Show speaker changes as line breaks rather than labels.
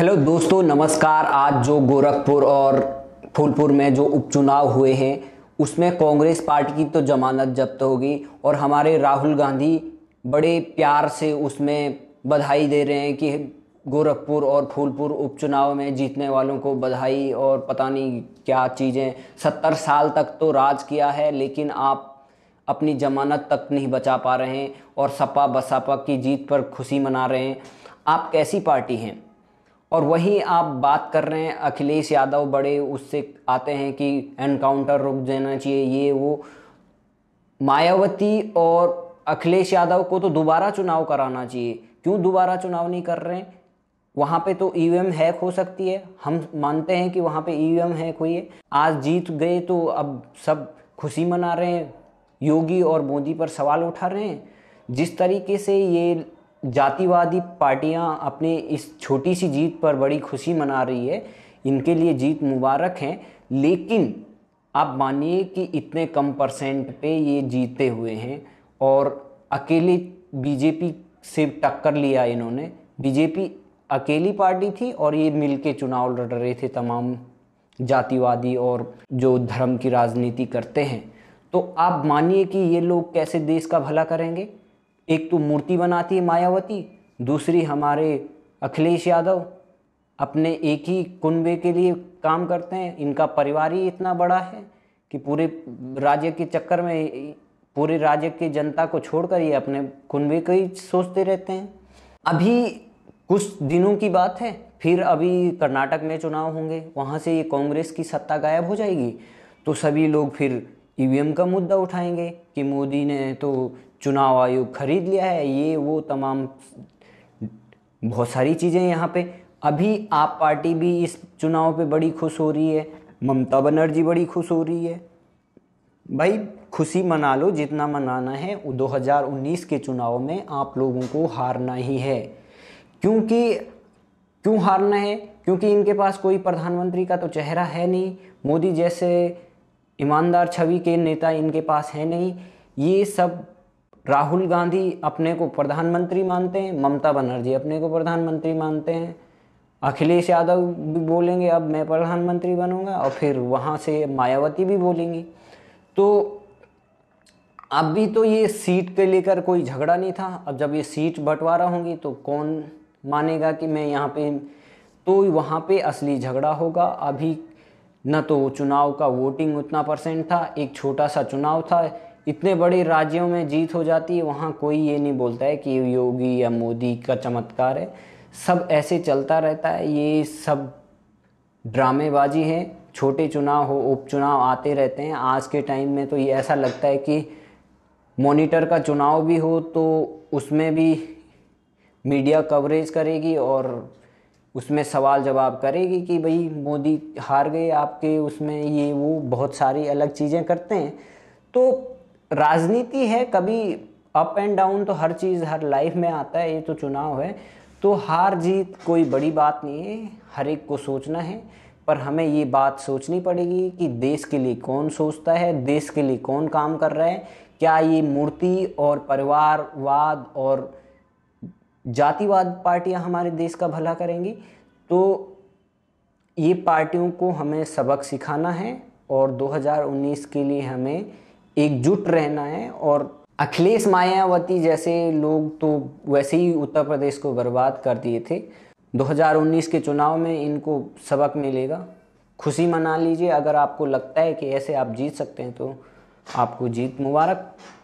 hello दोस्तों नमस्कार आज जो गोरखपुर और फूलपुर में जो उपचुनाव हुए हैं उसमें कांग्रेस पार्टी की तो जमानत जब्त होगी और हमारे राहुल गांधी बड़े प्यार से उसमें बधाई दे रहे हैं कि गोरखपुर और फूलपुर उपचुनाव में जीतने वालों को बधाई और पता नहीं क्या चीज़ें सत्तर साल तक तो राज किया है लेकिन आप अपनी जमानत तक नहीं बचा पा रहे हैं और सपा बसपा की जीत पर खुशी मना रहे हैं आप कैसी पार्टी हैं और वहीं आप बात कर रहे हैं अखिलेश यादव बड़े उससे आते हैं कि एनकाउंटर रुक जाना चाहिए ये वो मायावती और अखिलेश यादव को तो दोबारा चुनाव कराना चाहिए क्यों दोबारा चुनाव नहीं कर रहे हैं वहाँ पे तो ई e हैक हो सकती है हम मानते हैं कि वहाँ पे ई e हैक हुई है आज जीत गए तो अब सब खुशी मना रहे हैं योगी और मोदी पर सवाल उठा रहे हैं जिस तरीके से ये जातिवादी पार्टियां अपने इस छोटी सी जीत पर बड़ी खुशी मना रही है इनके लिए जीत मुबारक है लेकिन आप मानिए कि इतने कम परसेंट पे ये जीते हुए हैं और अकेले बीजेपी से टक्कर लिया इन्होंने बीजेपी अकेली पार्टी थी और ये मिलके चुनाव लड़ रहे थे तमाम जातिवादी और जो धर्म की राजनीति करते हैं तो आप मानिए कि ये लोग कैसे देश का भला करेंगे एक तो मूर्ति बनाती है मायावती दूसरी हमारे अखिलेश यादव अपने एक ही कुनबे के लिए काम करते हैं इनका परिवार ही इतना बड़ा है कि पूरे राज्य के चक्कर में पूरे राज्य के जनता को छोड़कर ये अपने कुनबे को ही सोचते रहते हैं अभी कुछ दिनों की बात है फिर अभी कर्नाटक में चुनाव होंगे वहाँ से ये कांग्रेस की सत्ता गायब हो जाएगी तो सभी लोग फिर ईवीएम का मुद्दा उठाएंगे कि मोदी ने तो चुनाव आयोग खरीद लिया है ये वो तमाम बहुत सारी चीज़ें यहाँ पे अभी आप पार्टी भी इस चुनाव पे बड़ी खुश हो रही है ममता बनर्जी बड़ी खुश हो रही है भाई खुशी मना लो जितना मनाना है 2019 के चुनाव में आप लोगों को हारना ही है क्योंकि क्यों हारना है क्योंकि इनके पास कोई प्रधानमंत्री का तो चेहरा है नहीं मोदी जैसे ईमानदार छवि के नेता इनके पास है नहीं ये सब राहुल गांधी अपने को प्रधानमंत्री मानते हैं ममता बनर्जी अपने को प्रधानमंत्री मानते हैं अखिलेश यादव भी बोलेंगे अब मैं प्रधानमंत्री बनूंगा और फिर वहाँ से मायावती भी बोलेंगी तो अभी तो ये सीट के लेकर कोई झगड़ा नहीं था अब जब ये सीट बंटवारा होंगी तो कौन मानेगा कि मैं यहाँ पे तो वहाँ पे असली झगड़ा होगा अभी न तो चुनाव का वोटिंग उतना परसेंट था एक छोटा सा चुनाव था इतने बड़े राज्यों में जीत हो जाती है वहाँ कोई ये नहीं बोलता है कि योगी या मोदी का चमत्कार है सब ऐसे चलता रहता है ये सब ड्रामेबाजी है छोटे चुनाव हो उपचुनाव आते रहते हैं आज के टाइम में तो ये ऐसा लगता है कि मॉनिटर का चुनाव भी हो तो उसमें भी मीडिया कवरेज करेगी और उसमें सवाल जवाब करेगी कि भाई मोदी हार गए आपके उसमें ये वो बहुत सारी अलग चीज़ें करते हैं तो राजनीति है कभी अप एंड डाउन तो हर चीज़ हर लाइफ में आता है ये तो चुनाव है तो हार जीत कोई बड़ी बात नहीं है हर एक को सोचना है पर हमें ये बात सोचनी पड़ेगी कि देश के लिए कौन सोचता है देश के लिए कौन काम कर रहा है क्या ये मूर्ति और परिवारवाद और जातिवाद पार्टियां हमारे देश का भला करेंगी तो ये पार्टियों को हमें सबक सिखाना है और 2019 के लिए हमें एकजुट रहना है और अखिलेश मायावती जैसे लोग तो वैसे ही उत्तर प्रदेश को बर्बाद कर दिए थे 2019 के चुनाव में इनको सबक मिलेगा खुशी मना लीजिए अगर आपको लगता है कि ऐसे आप जीत सकते हैं तो आपको जीत मुबारक